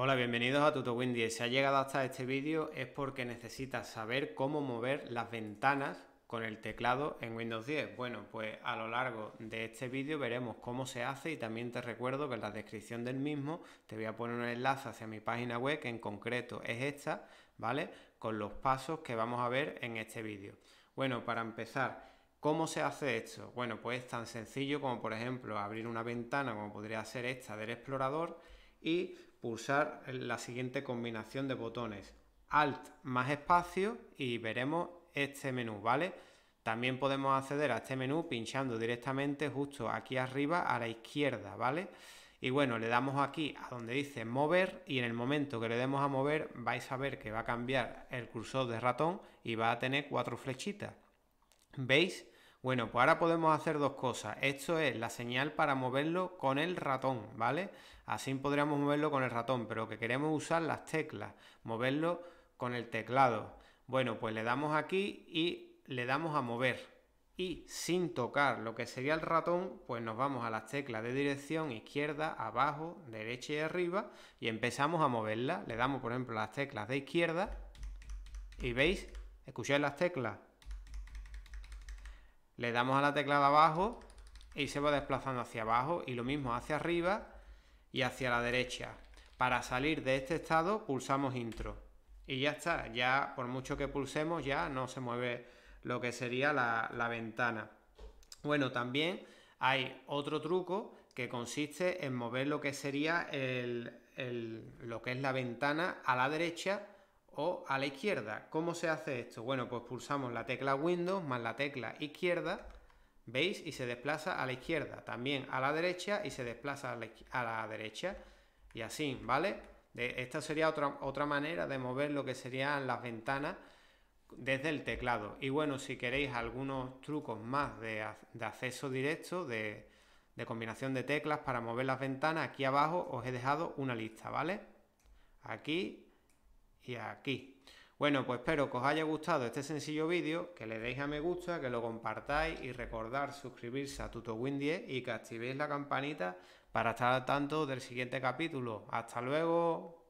Hola, bienvenidos a Tutowind10. Si has llegado hasta este vídeo es porque necesitas saber cómo mover las ventanas con el teclado en Windows 10. Bueno, pues a lo largo de este vídeo veremos cómo se hace y también te recuerdo que en la descripción del mismo te voy a poner un enlace hacia mi página web que en concreto es esta, ¿vale? Con los pasos que vamos a ver en este vídeo. Bueno, para empezar, ¿Cómo se hace esto? Bueno, pues tan sencillo como por ejemplo abrir una ventana como podría ser esta del explorador y pulsar la siguiente combinación de botones. Alt más espacio y veremos este menú, ¿vale? También podemos acceder a este menú pinchando directamente justo aquí arriba a la izquierda, ¿vale? Y bueno, le damos aquí a donde dice mover y en el momento que le demos a mover vais a ver que va a cambiar el cursor de ratón y va a tener cuatro flechitas. ¿Veis? Bueno, pues ahora podemos hacer dos cosas. Esto es la señal para moverlo con el ratón, ¿vale? Así podríamos moverlo con el ratón, pero que queremos usar las teclas, moverlo con el teclado. Bueno, pues le damos aquí y le damos a mover. Y sin tocar lo que sería el ratón, pues nos vamos a las teclas de dirección izquierda, abajo, derecha y arriba y empezamos a moverla. Le damos, por ejemplo, las teclas de izquierda y veis, escucháis las teclas, le damos a la tecla de abajo y se va desplazando hacia abajo y lo mismo hacia arriba y hacia la derecha. Para salir de este estado pulsamos intro y ya está, ya por mucho que pulsemos ya no se mueve lo que sería la, ventana. Bueno, también hay otro truco que consiste en mover lo que sería el, lo que es la ventana a la derecha o a la izquierda. ¿Cómo se hace esto? Bueno, pues pulsamos la tecla Windows más la tecla izquierda, ¿veis? Y se desplaza a la izquierda, también a la derecha y se desplaza a la, derecha. Y así, ¿vale? esta sería otra, otra manera de mover lo que serían las ventanas desde el teclado. Y bueno, si queréis algunos trucos más de, acceso directo, de, de combinación de teclas para mover las ventanas, aquí abajo os he dejado una lista, ¿vale? Aquí y aquí. Bueno, pues espero que os haya gustado este sencillo vídeo, que le deis a me gusta, que lo compartáis y recordar suscribirse a TutoWin 10 y que activéis la campanita para estar al tanto del siguiente capítulo. ¡Hasta luego!